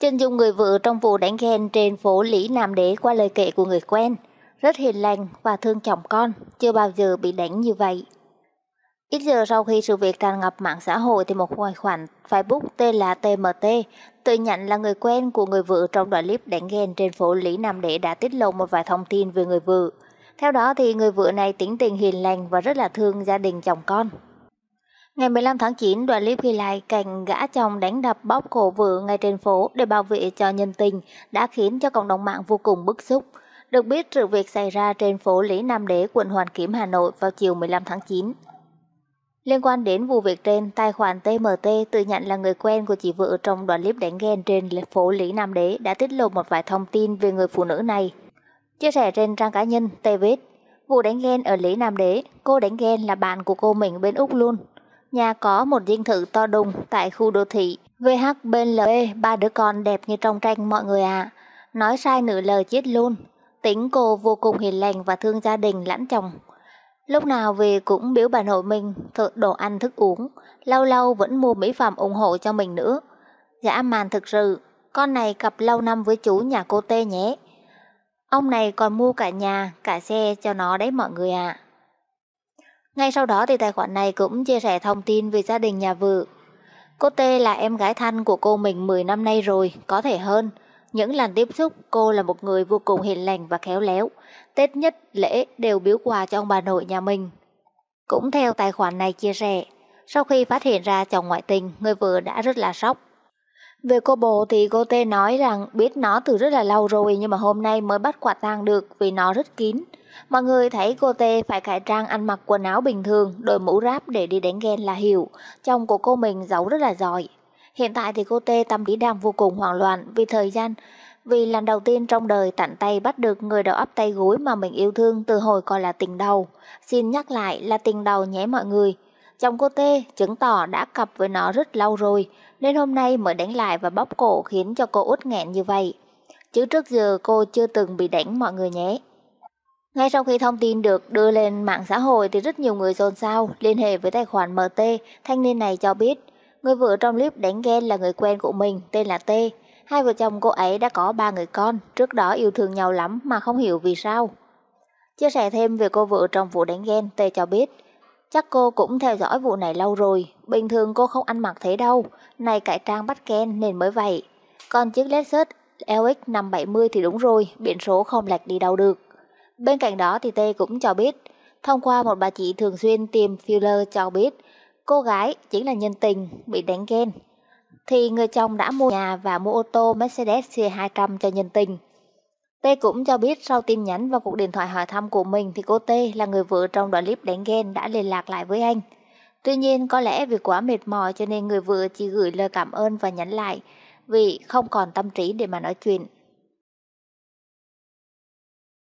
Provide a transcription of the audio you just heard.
chân dung người vợ trong vụ đánh ghen trên phố Lý Nam Đế qua lời kể của người quen, rất hiền lành và thương chồng con, chưa bao giờ bị đánh như vậy. Ít giờ sau khi sự việc tràn ngập mạng xã hội thì một tài khoản Facebook tên là TMT, tự nhận là người quen của người vợ trong đoạn clip đánh ghen trên phố Lý Nam Đế đã tiết lộ một vài thông tin về người vợ. Theo đó thì người vợ này tính tình hiền lành và rất là thương gia đình chồng con, Ngày 15 tháng 9, đoạn clip ghi lại cảnh gã chồng đánh đập bóp cổ vợ ngay trên phố để bảo vệ cho nhân tình đã khiến cho cộng đồng mạng vô cùng bức xúc. Được biết, sự việc xảy ra trên phố Lý Nam Đế, quận Hoàn Kiếm, Hà Nội vào chiều 15 tháng 9. Liên quan đến vụ việc trên, tài khoản TMT tự nhận là người quen của chị vợ trong đoạn clip đánh ghen trên phố Lý Nam Đế đã tiết lộ một vài thông tin về người phụ nữ này. Chia sẻ trên trang cá nhân, Tê viết, vụ đánh ghen ở Lý Nam Đế, cô đánh ghen là bạn của cô mình bên Úc luôn, Nhà có một dinh thự to đùng tại khu đô thị. VHBLB, e, ba đứa con đẹp như trong tranh mọi người ạ. Nói sai nửa lời chết luôn. Tính cô vô cùng hiền lành và thương gia đình lẫn chồng. Lúc nào về cũng biểu bà nội mình thợ đồ ăn thức uống, lâu lâu vẫn mua mỹ phẩm ủng hộ cho mình nữa. Dã man thực sự, con này cặp lâu năm với chú nhà cô Tê nhé. Ông này còn mua cả nhà, cả xe cho nó đấy mọi người ạ. À. Ngay sau đó thì tài khoản này cũng chia sẻ thông tin về gia đình nhà vợ. Cô Tê là em gái thân của cô mình 10 năm nay rồi, có thể hơn. Những lần tiếp xúc, cô là một người vô cùng hiền lành và khéo léo. Tết nhất, lễ đều biếu quà cho ông bà nội nhà mình. Cũng theo tài khoản này chia sẻ, sau khi phát hiện ra chồng ngoại tình, người vợ đã rất là sốc. Về cô bồ thì cô Tê nói rằng biết nó từ rất là lâu rồi nhưng mà hôm nay mới bắt quả tang được vì nó rất kín. Mọi người thấy cô Tê phải cải trang ăn mặc quần áo bình thường, đội mũ ráp để đi đánh ghen là hiểu, chồng của cô mình giấu rất là giỏi. Hiện tại thì cô Tê tâm lý đang vô cùng hoảng loạn vì thời gian, vì lần đầu tiên trong đời tận tay bắt được người đầu ấp tay gối mà mình yêu thương từ hồi còn là tình đầu. Xin nhắc lại là tình đầu nhé mọi người. Chồng cô Tê chứng tỏ đã cặp với nó rất lâu rồi, nên hôm nay mới đánh lại và bóp cổ khiến cho cô út nghẹn như vậy. Chứ trước giờ cô chưa từng bị đánh mọi người nhé. Ngay sau khi thông tin được đưa lên mạng xã hội thì rất nhiều người dồn xao liên hệ với tài khoản MT, thanh niên này cho biết, người vợ trong clip đánh ghen là người quen của mình tên là T. Hai vợ chồng cô ấy đã có ba người con, trước đó yêu thương nhau lắm mà không hiểu vì sao. Chia sẻ thêm về cô vợ trong vụ đánh ghen, T cho biết, chắc cô cũng theo dõi vụ này lâu rồi, bình thường cô không ăn mặc thế đâu, này cải trang bắt ghen nên mới vậy. Còn chiếc Lexus LX 570 thì đúng rồi, biển số không lệch đi đâu được. Bên cạnh đó thì T cũng cho biết, thông qua một bà chị thường xuyên tìm filler cho biết, cô gái chỉ là nhân tình bị đánh ghen. Thì người chồng đã mua nhà và mua ô tô Mercedes C200 cho nhân tình. T cũng cho biết sau tin nhắn và cuộc điện thoại hỏi thăm của mình thì cô T là người vợ trong đoạn clip đánh ghen đã liên lạc lại với anh. Tuy nhiên có lẽ vì quá mệt mỏi cho nên người vợ chỉ gửi lời cảm ơn và nhắn lại vì không còn tâm trí để mà nói chuyện.